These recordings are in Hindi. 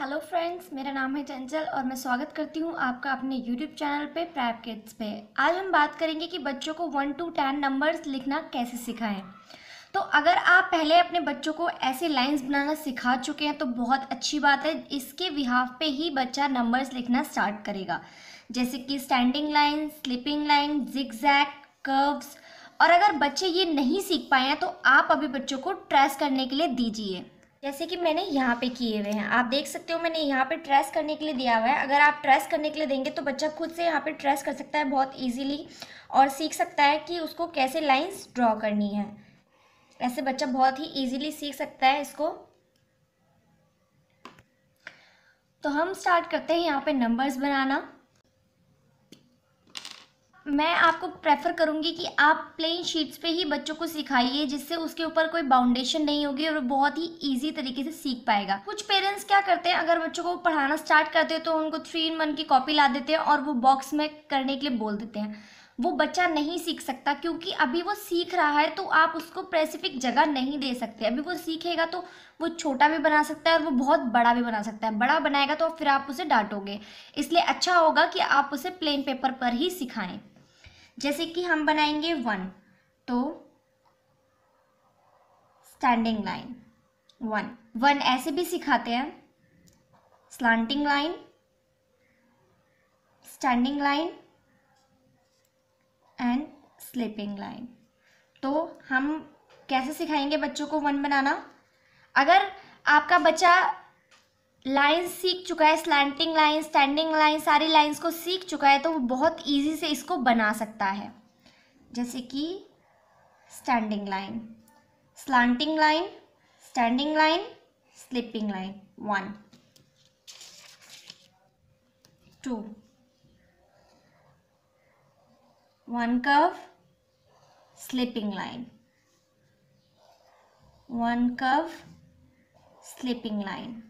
हेलो फ्रेंड्स मेरा नाम है चंचल और मैं स्वागत करती हूँ आपका अपने यूट्यूब चैनल पे प्रैप किड्स पे आज हम बात करेंगे कि बच्चों को वन टू टेन नंबर्स लिखना कैसे सिखाएं तो अगर आप पहले अपने बच्चों को ऐसे लाइंस बनाना सिखा चुके हैं तो बहुत अच्छी बात है इसके बिहाफ पे ही बच्चा नंबर्स लिखना स्टार्ट करेगा जैसे कि standing line sleeping line zig curves और अगर बच्चे ये नहीं सीख पाए हैं तो आप अभी बच्चों को ट्रेस करने के लिए दीजिए जैसे कि मैंने यहाँ पे किए हुए हैं आप देख सकते हो मैंने यहाँ पे ट्रेस करने के लिए दिया हुआ है अगर आप ट्रेस करने के लिए देंगे तो बच्चा खुद से यहाँ पे ट्रेस कर सकता है बहुत इजीली और सीख सकता है कि उसको कैसे लाइंस ड्रॉ करनी है ऐसे बच्चा बहुत ही इजीली सीख सकता है इसको तो हम स्टार्ट करते हैं यहाँ पर नंबर्स बनाना मैं आपको प्रेफर करूँगी कि आप प्लेन शीट्स पे ही बच्चों को सिखाइए जिससे उसके ऊपर कोई बाउंडेशन नहीं होगी और बहुत ही इजी तरीके से सीख पाएगा कुछ पेरेंट्स क्या करते हैं अगर बच्चों को पढ़ाना स्टार्ट करते हैं तो उनको थ्री इन वन की कॉपी ला देते हैं और वो बॉक्स में करने के लिए बोल देते हैं वो बच्चा नहीं सीख सकता क्योंकि अभी वो सीख रहा है तो आप उसको स्पेसिफिक जगह नहीं दे सकते अभी वो सीखेगा तो वो छोटा भी बना सकता है और वो बहुत बड़ा भी बना सकता है बड़ा बनाएगा तो फिर आप उसे डांटोगे इसलिए अच्छा होगा कि आप उसे प्लेन पेपर पर ही सिखाएं जैसे कि हम बनाएंगे वन तो स्टैंडिंग लाइन वन वन ऐसे भी सिखाते हैं slanting line standing line and sleeping line तो हम कैसे सिखाएंगे बच्चों को वन बनाना अगर आपका बच्चा लाइंस सीख चुका है स्लैंटिंग लाइन स्टैंडिंग लाइन सारी लाइंस को सीख चुका है तो वो बहुत इजी से इसको बना सकता है जैसे कि standing line slanting line standing line sleeping line one two one curve sleeping line one curve sleeping line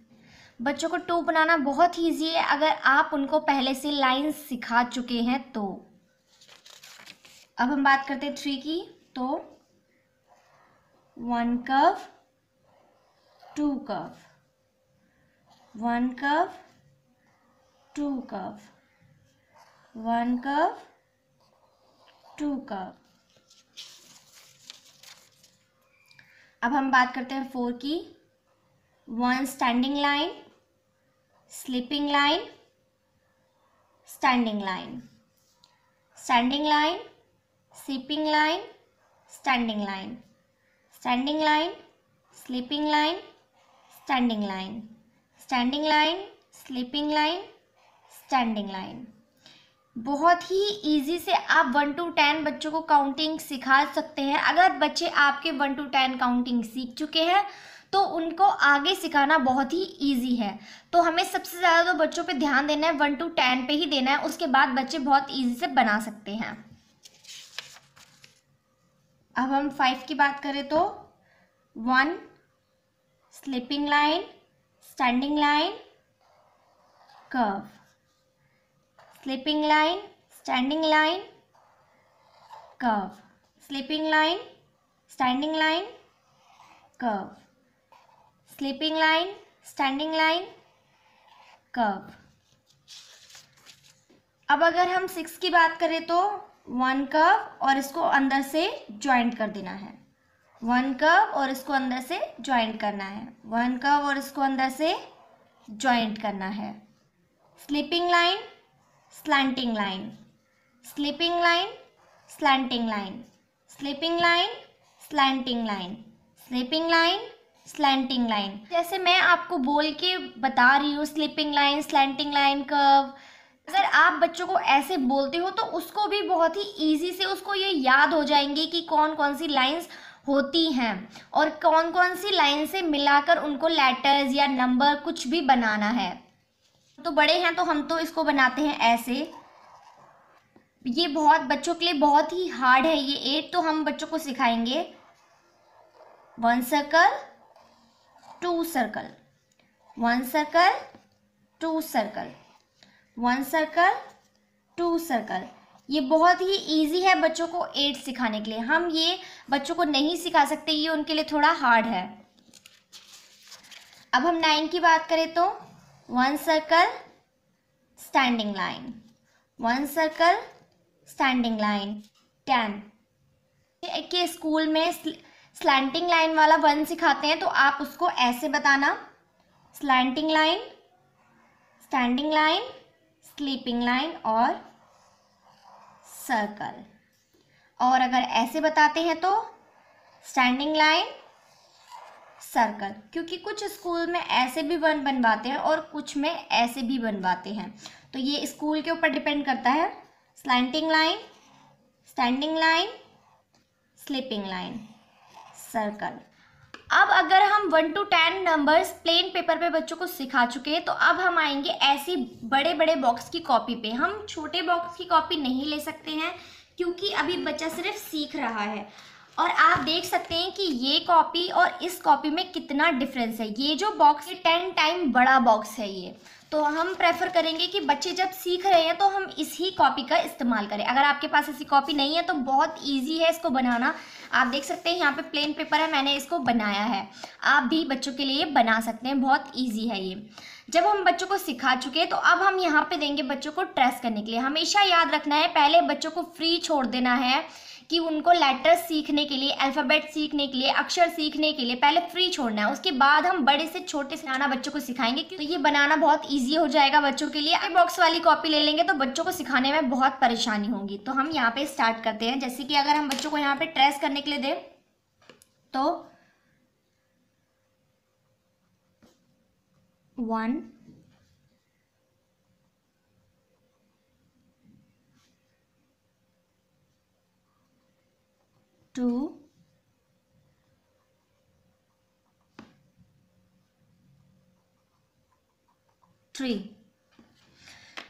बच्चों को टू बनाना बहुत ईजी है अगर आप उनको पहले से लाइन सिखा चुके हैं तो अब हम बात करते हैं थ्री की तो वन कव टू कव वन कव टू कव वन कव टू कव अब हम बात करते हैं फोर की one standing line sleeping line standing line standing line sleeping line standing line standing line sleeping line standing line standing line sleeping line standing line बहुत ही इजी से आप वन टू टेन बच्चों को काउंटिंग सिखा सकते हैं अगर बच्चे आपके वन टू टेन काउंटिंग सीख चुके हैं तो उनको आगे सिखाना बहुत ही ईजी है तो हमें सबसे ज़्यादा तो बच्चों पर ध्यान देना है वन टू टेन पे ही देना है उसके बाद बच्चे बहुत ईजी से बना सकते हैं अब हम फाइव की बात करें तो one sleeping line standing line curve sleeping line standing line curve sleeping line standing line curve sleeping line standing line curve अब अगर हम सिक्स की बात करें तो वन कर्व और इसको अंदर से ज्वाइंट कर देना है वन कर्व और इसको अंदर से ज्वाइंट करना है वन कर्व और इसको अंदर से ज्वाइंट करना है sleeping line slanting line sleeping line slanting line sleeping line slanting line sleeping line slanting line जैसे मैं आपको बोल के बता रही हूँ sleeping line slanting line curve अगर आप बच्चों को ऐसे बोलते हो तो उसको भी बहुत ही ईजी से उसको ये याद हो जाएंगे कि कौन कौन सी लाइन्स होती हैं और कौन कौन सी लाइन से मिलाकर उनको लेटर्स या नंबर कुछ भी बनाना है तो बड़े हैं तो हम तो इसको बनाते हैं ऐसे ये बहुत बच्चों के लिए बहुत ही हार्ड है ये एट तो हम बच्चों को सिखाएंगे one circle two circle one circle two circle one circle two circle ये बहुत ही इजी है बच्चों को एट सिखाने के लिए हम ये बच्चों को नहीं सिखा सकते ये उनके लिए थोड़ा हार्ड है अब हम नाइन की बात करें तो one circle standing line one circle standing line ten के स्कूल में स्लैंटिंग लाइन वाला वन सिखाते हैं तो आप उसको ऐसे बताना slanting line standing line sleeping line और सर्कल और अगर ऐसे बताते हैं तो स्टैंडिंग लाइन सर्कल क्योंकि कुछ स्कूल में ऐसे भी वन बनवाते हैं और कुछ में ऐसे भी बनवाते हैं तो ये स्कूल के ऊपर डिपेंड करता है slanting line standing line sleeping line circle अब अगर हम one two ten numbers plain paper पे बच्चों को सिखा चुके हैं तो अब हम आएंगे ऐसी बड़े बड़े बॉक्स की कॉपी पे हम छोटे बॉक्स की कॉपी नहीं ले सकते हैं क्योंकि अभी बच्चा सिर्फ सीख रहा है और आप देख सकते हैं कि ये कॉपी और इस कॉपी में कितना डिफरेंस है ये जो बॉक्स है टेन टाइम बड़ा बॉक्स है ये तो हम प्रेफर करेंगे कि बच्चे जब सीख रहे हैं तो हम इस ही कॉपी का इस्तेमाल करें अगर आपके पास ऐसी कॉपी नहीं है तो बहुत ईजी है इसको बनाना आप देख सकते हैं यहाँ पे प्लेन पेपर है मैंने इसको बनाया है आप भी बच्चों के लिए बना सकते हैं बहुत ईजी है ये जब हम बच्चों को सिखा चुके हैं तो अब हम यहाँ पर देंगे बच्चों को ट्रेस करने के लिए हमेशा याद रखना है पहले बच्चों को फ्री छोड़ देना है कि उनको लेटर्स सीखने के लिए अल्फ़ाबेट सीखने के लिए अक्षर सीखने के लिए पहले फ्री छोड़ना है उसके बाद हम बड़े से छोटे से नाना बच्चों को सिखाएंगे तो ये बनाना बहुत ईजी हो जाएगा बच्चों के लिए अगर बॉक्स वाली कॉपी ले लेंगे तो बच्चों को सिखाने में बहुत परेशानी होगी तो हम यहाँ पर स्टार्ट करते हैं जैसे कि अगर हम बच्चों को यहाँ पर ट्रेस करने के लिए दें तो वन टू थ्री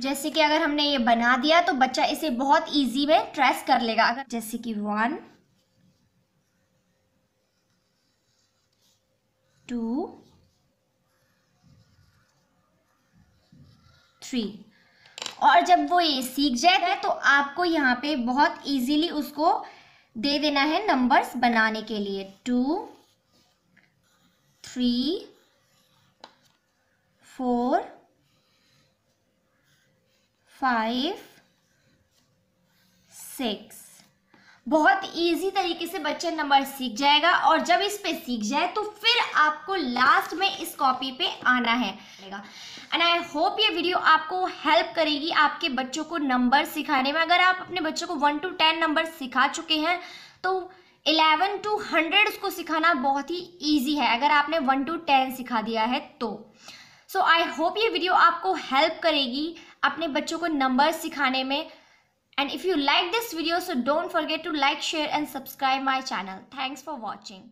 जैसे कि अगर हमने ये बना दिया तो बच्चा इसे बहुत इजी में ट्रेस कर लेगा अगर जैसे कि वन टू थ्री और जब वो ये सीख जाएगा तो आपको यहाँ पे बहुत इजीली उसको दे देना है नंबर्स बनाने के लिए two three four five six बहुत इजी तरीके से बच्चा नंबर सीख जाएगा और जब इस पे सीख जाए तो फिर आपको लास्ट में इस कॉपी पे आना है एंड आई होप ये वीडियो आपको हेल्प करेगी आपके बच्चों को नंबर सिखाने में अगर आप अपने बच्चों को वन टू टेन नंबर सिखा चुके हैं तो इलेवन टू हंड्रेड उसको सिखाना बहुत ही ईजी है अगर आपने वन टू टेन सिखा दिया है तो सो आई होप ये वीडियो आपको हेल्प करेगी अपने बच्चों को नंबर सिखाने में And if you like this video, so don't forget to like, share and subscribe my channel. Thanks for watching.